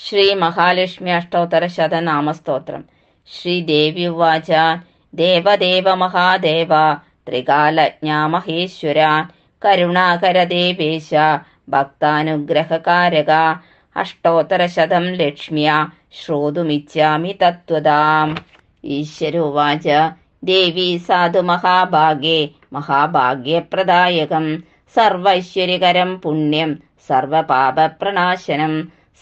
ശ്രീ മഹാലക്ഷ്മി അഷ്ടോത്തര ശതനാമസ്തോത്രം ശ്രീദേവി ഉവാച ദേവദേവ മഹാദേവ ത്രികാലജ്ഞാ മഹേശ്വരാൻ കരുണാകരദേവേശ ഭക്താനുഗ്രഹകാരക അഷ്ടോത്തരശതം ലക്ഷ്മ്യ ശ്രോതുമിച്ഛാമി തത്വതാം ഈശ്വരുവാച ദേവി സാധു മഹാഭാഗേ മഹാഭാഗ്യപ്രദായകം സർവൈശ്വര്യകരം പുണ്യം സർവപാപപ്രണാശനം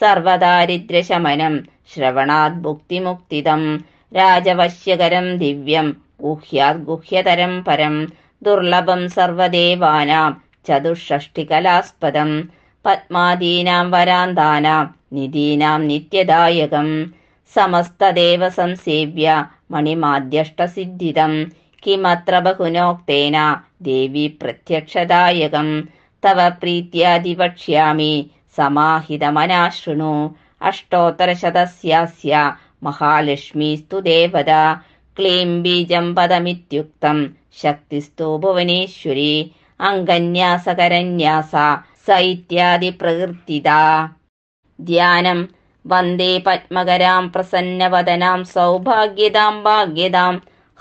സർവദാരിദ്ര്യശമനം ശ്രവണാത് ഭുക്തിമുക്തിതം രാജവശ്യകരം ദിവ്യം ഗുഹ്യാത് ഗുഹ്യതരം പരം ദുർലഭം സർവദേവാനാം ചതുഷ്ഷ്ടികലാസ്പദം പത്മാദീനാം വരാന്താനാം നിധീനാം നിത്യദായകം സമസ്തദേവ സംസേവ്യ മണിമാദ്യഷ്ടസിദ്ധിതം കിമത്ര ബഹുനോക്തേന ദേവി പ്രത്യക്ഷദായകം തവ പ്രീത്യാതിവക്ഷ്യാമി समाहितमनाशृणु अष्टोत्तरशतस्यास्य महालक्ष्मीस्तु देवता क्लीं बीजं पदमित्युक्तं शक्तिस्तु भुवनेश्वरी अङ्गन्यासकरन्यास स इत्यादिप्रकीर्तिता ध्यानं वन्दे पद्मकरां प्रसन्नवदनां सौभाग्यदां भाग्यदां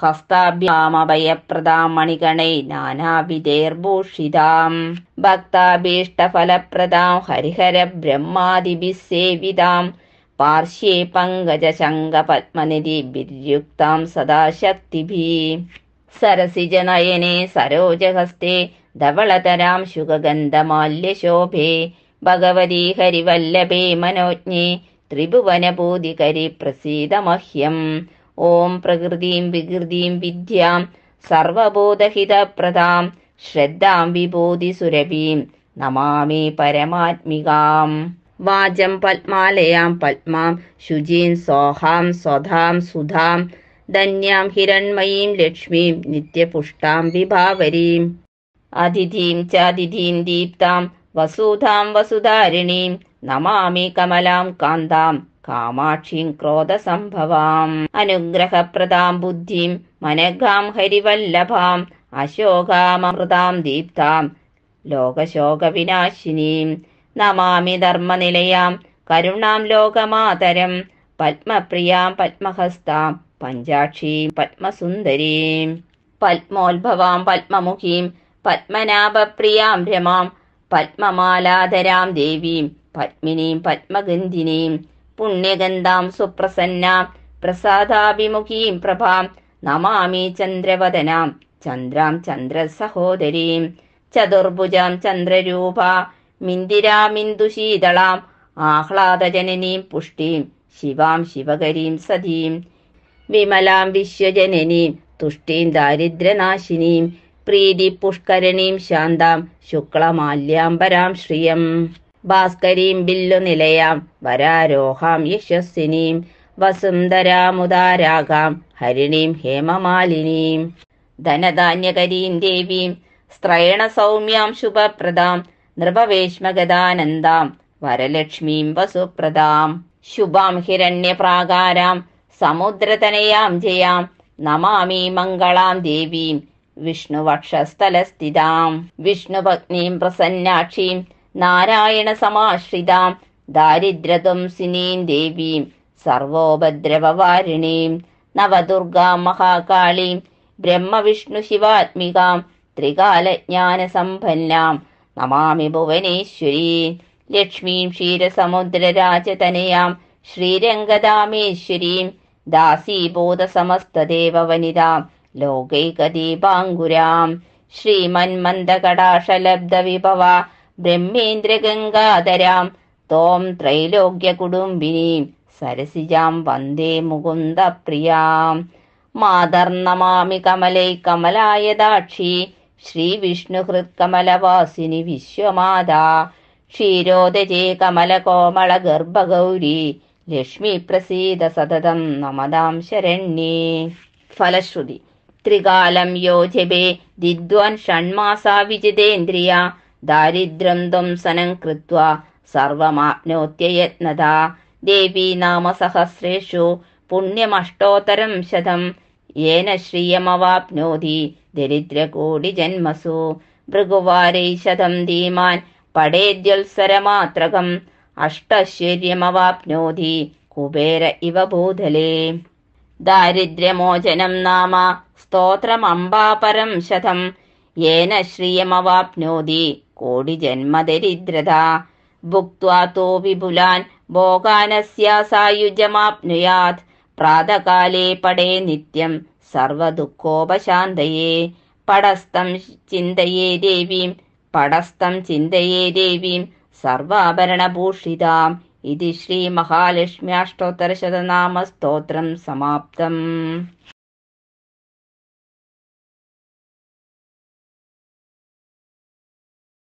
ഹസ്താഭ്യാമഭയപ്രദാം മണികണൈ നാനാവിധേർഭൂഷിതാം ഭക്താഭീഷ്ടഫലപ്രദാം ഹരിഹര ബ്രഹ്മാദിഭിः സേവിതാം പാർശ്വേ പങ്കജശങ്കപത്മനിധി ബിര്യുക്താം സദാശക്തിഭിः सरसिजनयने सरोजहस्ते धवळतरां शुगगन्धमाल्यशोभे भगवती हरिवल्लभे मनोज्ञे त्रिभुवनपूदिकरि प्रसीदमह्यम् ഓം പ്രകൃതിയും വികൃതിയും വിദ്യാം സർവബോധഹിതപ്രദാം ശ്രദ്ധാം വിബോധി സുരഭീം നമാമി പരമാത്മികാം വാചം പത്മാലയാം പത്മാം ശുചീം സോഹാം സ്വധാം സുധാം ധന്യാം ഹിരൺമയീം ലക്ഷ്മീം നിത്യപുഷ്ടാം വിഭാവരീം അതിഥീം ചതിഥീം ദീപ്താം വസുധാം വസുധാരിണീം നമാമി കമലാം കാന്താം കാമാക്ഷീം ക്രോധസംഭവാം അനുഗ്രഹപ്രദാം ബുദ്ധിം മനഗാം ഹരിവല്ലഭാം അശോകാമൃതാം ദീപ്താം ലോകശോകവിനാശിനീം നമാമി ധർമ്മനിലയാം കരുണാം ലോകമാതരം പത്മപ്രിയാം പത്മഹസ്താം പഞ്ചാക്ഷീം പത്മസുന്ദരീം പത്മോത്ഭവാം പത്മമുഖീം പത്മനാഭപ്രിയാം രമാം പത്മമാലാധരാം ദേവീം പത്മിനീം പത്മഗന്ധിനീം പുണ്യഗന്ധാം സുപ്രസന്നാം പ്രസാദാഭിമുഖീം പ്രഭാം നമാമി ചന്ദ്രവദനാം ചന്ദ്രാം ചന്ദ്രസഹോദരീം ചതുർഭുജാം ചന്ദ്രരൂപ മിന്തിരാമിന്ദുശീതളാം ആഹ്ലാദജനനീം പുഷ്ടീം ശിവാം ശിവകരീം സതീം വിമലാം വിശ്വജനനീം തുഷ്ടീം ദാരിദ്ര്യനാശിനീം പ്രീതി പുഷ്കരണീം ശാന്താം ശുക്ലമാല്യാംബരാം ശ്രിയം ഭാസ്കരീം ബില്ലു നിലയാം വരാരോഹാം യശസ്വിനീം വസുന്ധരാമുദാരാകാം ഹരിണീം ഹേമമാലിനീം ധനധാന്യകരീം ദേവീം സ്ത്രയണ സൗമ്യാം ശുഭപ്രദാം നൃപവേശ്മഗതാനന്ദാം വരലക്ഷ്മീം വസുപ്രദാം ശുഭാം ഹിരണ്യപ്രാകാരാം സമുദ്രതനയാം ജയാം നമാമി മംഗളാം ദേവീം വിഷ്ണുവക്ഷസ്ഥലസ്ഥിതാം വിഷ്ണുപത്നീം പ്രസന്നാക്ഷീം നാരായണ സമാശ്രിതാം ദാരിദ്രതും സിനീം ദേവീം സർവോപദ്രവവാരിണീം നവദുർഗാം മഹാകാളീം ബ്രഹ്മവിഷ്ണു ശിവാത്മികാം ത്രികാലജ്ഞാനസമ്പന്നാം നമാമി ഭുവനേശ്വരീം ലക്ഷ്മീം ക്ഷീരസമുദ്രരാജതനയാം ശ്രീരംഗദാമേശ്വരീം ദാസീബോധസമസ്തദേവവനിതാം ലോകൈകദീപാങ്കുരാം ശ്രീമന്മന്ദകടാശലബ്ധവിഭവ ബ്രഹ്മേന്ദ്രഗംഗാധരാം തോം ത്രൈലോക്യ കുടുംബിനീം സരസിജാം വന്ദേ മുകുന്ദപ്രിയാം മാതർണമാമി കമലൈ കമലായദാക്ഷി കമലവാസിനി വിശ്വമാത ക്ഷീരോദജേ കമലകോമള ഗർഭഗൗരി ലക്ഷ്മി പ്രസീത സതതം നമതാം ശരണ്യേ ഫലശ്രുതി ത്രികാലം യോജബേ ദിദ്വാൻ ഷൺമാസാ വിജിതേന്ദ്രിയ ദാരിദ്ര്യം ധ്വംസനം കൃത്വ സർവമാപ്നോത്യയത്നത ദേവീ നാമ സഹസ്രേഷു പുണ്യമഷ്ടോത്തരം ശതം യേന ശ്രിയമവാപ്നോതി ദരിദ്രകോടി ജന്മസു ഭൃഗുവാരൈ ശതം ധീമാൻ പടേദ്യുത്സരമാത്രകം അഷ്ടശ്വര്യമവാപ്നോതി കുബേര ഇവ ഭൂതലേ ദാരിദ്ര്യമോചനം നാമ സ്തോത്രമംബാപരം ശതം യേന ശ്രിയമവാപ്നോതി കോടി ജന്മദരിദ്രത ഭുക്വാത്തോ വിപുലാൻ ഭോഗാനസ്യാസായുജമാപ്നുയാത് പ്രാതകാലേ പടേ നിത്യം സർവദുഃഖോപശാന്തയേ പടസ്ഥം ചിന്തയേ ദേവീം പടസ്ഥം ചിന്തയേ ദേവീം സർവാഭരണഭൂഷിതാം इति श्रीमहालक्ष्म्याष्टोत्तरशतनामस्तोत्रं സമാപ്തം